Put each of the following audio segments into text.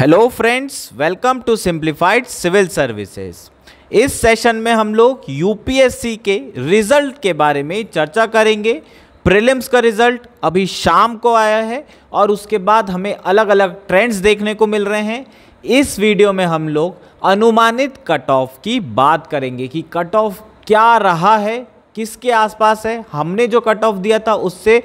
hello friends welcome to simplified civil services इस session में हम लोग यूपीएससी के रिजल्ट के बारे में चर्चा करेंगे प्रीलिम्स का रिजल्ट अभी शाम को आया है और उसके बाद हमें अलग अलग ट्रेंड्स देखने को मिल रहे हैं इस वीडियो में हम लोग अनुमानित कट ऑफ की बात करेंगे कि कट ऑफ क्या रहा है किसके आसपास है हमने जो कट ऑफ दिया था उससे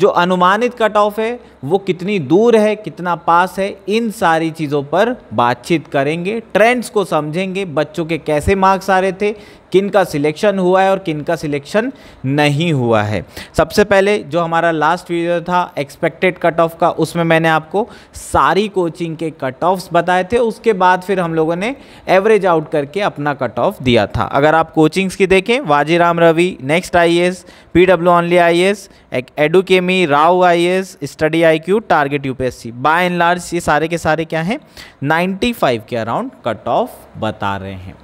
जो अनुमानित कट ऑफ है वो कितनी दूर है कितना पास है इन सारी चीज़ों पर बातचीत करेंगे ट्रेंड्स को समझेंगे बच्चों के कैसे मार्क्स आ रहे थे किन का सिलेक्शन हुआ है और किन का सिलेक्शन नहीं हुआ है सबसे पहले जो हमारा लास्ट वीडियो था एक्सपेक्टेड कट ऑफ का उसमें मैंने आपको सारी कोचिंग के कट ऑफ्स बताए थे उसके बाद फिर हम लोगों ने एवरेज आउट करके अपना कट ऑफ दिया था अगर आप कोचिंग्स की देखें Vajiram Ravi next I S P W only I S Edukemy Rau's I S study I Q target U P S C by and large ये सारे के सारे क्या हैं फाइव के अराउंड कट ऑफ बता रहे हैं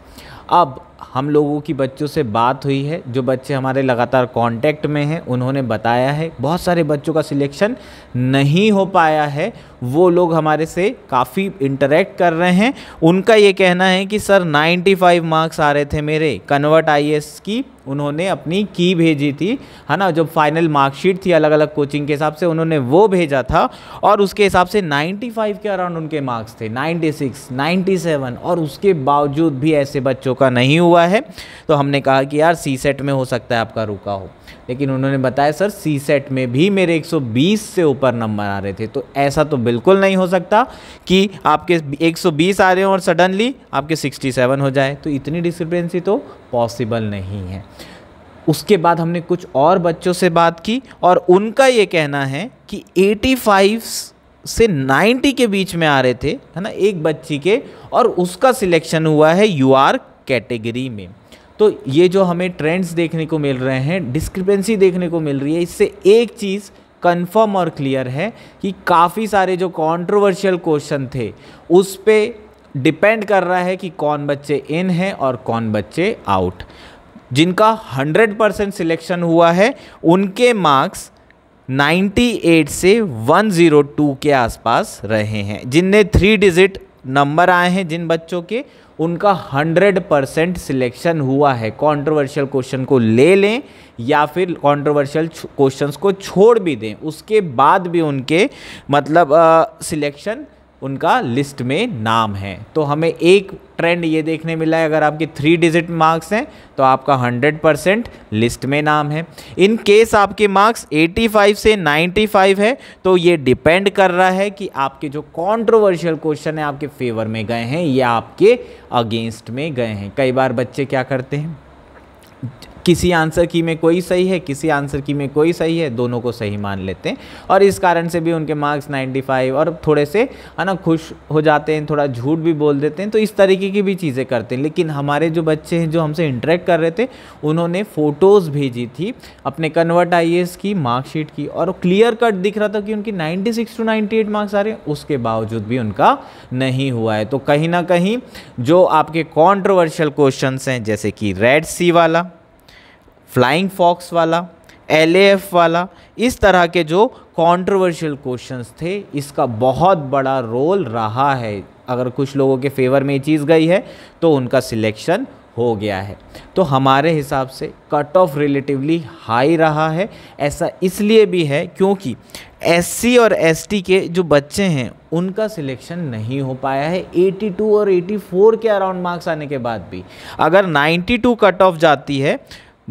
अब हम लोगों की बच्चों से बात हुई है जो बच्चे हमारे लगातार कांटेक्ट में हैं उन्होंने बताया है बहुत सारे बच्चों का सिलेक्शन नहीं हो पाया है वो लोग हमारे से काफ़ी इंटरेक्ट कर रहे हैं उनका ये कहना है कि सर 95 मार्क्स आ रहे थे मेरे कन्वर्ट आई की उन्होंने अपनी की भेजी थी है ना जो फाइनल मार्कशीट थी अलग अलग कोचिंग के हिसाब से उन्होंने वो भेजा था और उसके हिसाब से 95 के अराउंड उनके मार्क्स थे 96, 97 और उसके बावजूद भी ऐसे बच्चों का नहीं हुआ हुआ है तो हमने कहा कि यार सी सेट में हो सकता है आपका रुका हो लेकिन उन्होंने बताया सर सी सेट में भी मेरे 120 से ऊपर नंबर आ रहे थे तो ऐसा तो बिल्कुल नहीं हो सकता कि आपके 120 आ रहे हो और सडनली आपके 67 हो जाए तो इतनी डिस्क्रिपेंसी तो पॉसिबल नहीं है उसके बाद हमने कुछ और बच्चों से बात की और उनका ये कहना है कि 85 से 90 के बीच में आ रहे थे है ना एक बच्ची के और उसका सिलेक्शन हुआ है यू आर कैटेगरी में तो ये जो हमें ट्रेंड्स देखने को मिल रहे हैं डिस्क्रिपेंसी देखने को मिल रही है इससे एक चीज़ कंफर्म और क्लियर है कि काफ़ी सारे जो कंट्रोवर्शियल क्वेश्चन थे उस पर डिपेंड कर रहा है कि कौन बच्चे इन हैं और कौन बच्चे आउट जिनका 100 परसेंट सिलेक्शन हुआ है उनके मार्क्स 98 से 102 के आसपास रहे हैं जिनने थ्री डिजिट नंबर आए हैं जिन बच्चों के उनका 100 परसेंट सिलेक्शन हुआ है कंट्रोवर्शियल क्वेश्चन को ले लें या फिर कंट्रोवर्शियल क्वेश्चंस को छोड़ भी दें उसके बाद भी उनके मतलब सिलेक्शन उनका लिस्ट में नाम है तो हमें एक ट्रेंड ये देखने मिला है अगर आपके थ्री डिजिट मार्क्स हैं तो आपका 100 परसेंट लिस्ट में नाम है इन केस आपके मार्क्स 85 से 95 है तो ये डिपेंड कर रहा है कि आपके जो कंट्रोवर्शियल क्वेश्चन है आपके फेवर में गए हैं या आपके अगेंस्ट में गए हैं कई बार बच्चे क्या करते हैं किसी आंसर की में कोई सही है किसी आंसर की में कोई सही है दोनों को सही मान लेते हैं और इस कारण से भी उनके मार्क्स 95 और थोड़े से है ना खुश हो जाते हैं थोड़ा झूठ भी बोल देते हैं तो इस तरीके की भी चीज़ें करते हैं लेकिन हमारे जो बच्चे हैं जो हमसे इंटरेक्ट कर रहे थे उन्होंने फ़ोटोज़ भेजी थी अपने कन्वर्ट आई की मार्कशीट की और क्लियर कट दिख रहा था कि उनकी ninety six to ninety eight marks आ रहे हैं उसके बावजूद भी उनका नहीं हुआ है तो कहीं ना कहीं जो आपके कॉन्ट्रोवर्शियल क्वेश्चन हैं जैसे कि रेड सी वाला फ्लाइंग फॉक्स वाला एल वाला इस तरह के जो कंट्रोवर्शियल क्वेश्चंस थे इसका बहुत बड़ा रोल रहा है अगर कुछ लोगों के फेवर में ये चीज़ गई है तो उनका सिलेक्शन हो गया है तो हमारे हिसाब से कट ऑफ रिलेटिवली हाई रहा है ऐसा इसलिए भी है क्योंकि एस और एस के जो बच्चे हैं उनका सिलेक्शन नहीं हो पाया है 82 और 84 के अराउंड मार्क्स आने के बाद भी अगर 92 कट ऑफ जाती है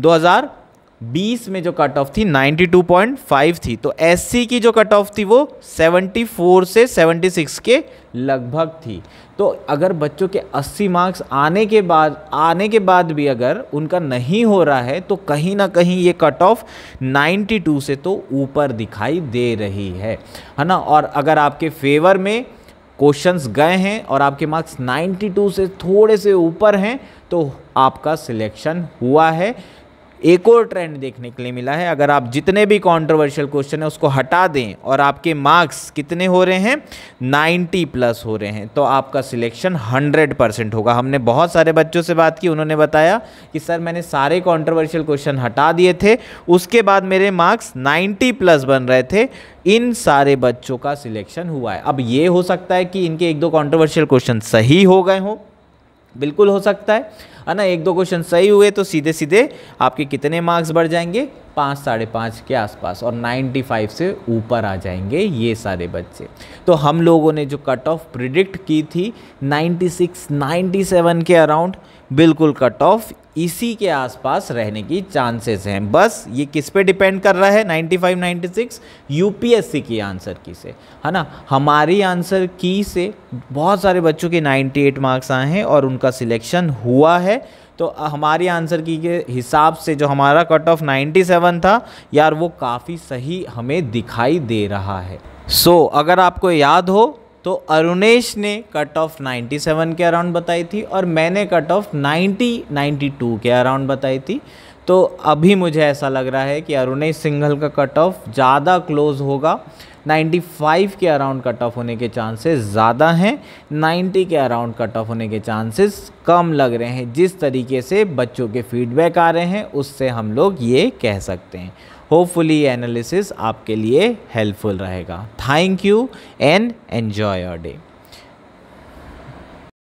2020 में जो कट ऑफ थी 92.5 थी तो एस की जो कट ऑफ थी वो 74 से 76 के लगभग थी तो अगर बच्चों के 80 मार्क्स आने के बाद आने के बाद भी अगर उनका नहीं हो रहा है तो कहीं ना कहीं ये कट ऑफ 92 से तो ऊपर दिखाई दे रही है है ना और अगर आपके फेवर में क्वेश्चंस गए हैं और आपके मार्क्स 92 से थोड़े से ऊपर हैं तो आपका सिलेक्शन हुआ है एक और ट्रेंड देखने के लिए मिला है अगर आप जितने भी कॉन्ट्रोवर्शियल क्वेश्चन है उसको हटा दें और आपके मार्क्स कितने हो रहे हैं 90 प्लस हो रहे हैं तो आपका सिलेक्शन 100 परसेंट होगा हमने बहुत सारे बच्चों से बात की उन्होंने बताया कि सर मैंने सारे कॉन्ट्रोवर्शियल क्वेश्चन हटा दिए थे उसके बाद मेरे मार्क्स नाइन्टी प्लस बन रहे थे इन सारे बच्चों का सिलेक्शन हुआ है अब ये हो सकता है कि इनके एक दो कॉन्ट्रोवर्शियल क्वेश्चन सही हो गए हों बिल्कुल हो सकता है है ना एक दो क्वेश्चन सही हुए तो सीधे सीधे आपके कितने मार्क्स बढ़ जाएंगे पाँच साढ़े पाँच के आसपास और 95 से ऊपर आ जाएंगे ये सारे बच्चे तो हम लोगों ने जो कट ऑफ प्रिडिक्ट की थी 96, 97 के अराउंड बिल्कुल कट ऑफ इसी के आसपास रहने की चांसेस हैं बस ये किस पे डिपेंड कर रहा है 95 96 यूपीएससी की आंसर की से है ना हमारी आंसर की से बहुत सारे बच्चों के 98 मार्क्स आए हैं और उनका सिलेक्शन हुआ है तो हमारी आंसर की के हिसाब से जो हमारा कट ऑफ 97 था यार वो काफ़ी सही हमें दिखाई दे रहा है सो so, अगर आपको याद हो तो अरुणेश ने कट ऑफ 97 के अराउंड बताई थी और मैंने कट ऑफ 90 92 के अराउंड बताई थी तो अभी मुझे ऐसा लग रहा है कि अरुणेश सिंघल का कट ऑफ ज़्यादा क्लोज होगा 95 के अराउंड कट ऑफ होने के चांसेस ज़्यादा हैं 90 के अराउंड कट ऑफ होने के चांसेस कम लग रहे हैं जिस तरीके से बच्चों के फीडबैक आ रहे हैं उससे हम लोग ये कह सकते हैं होपफुली ये एनालिसिस आपके लिए हेल्पफुल रहेगा thank you and enjoy your day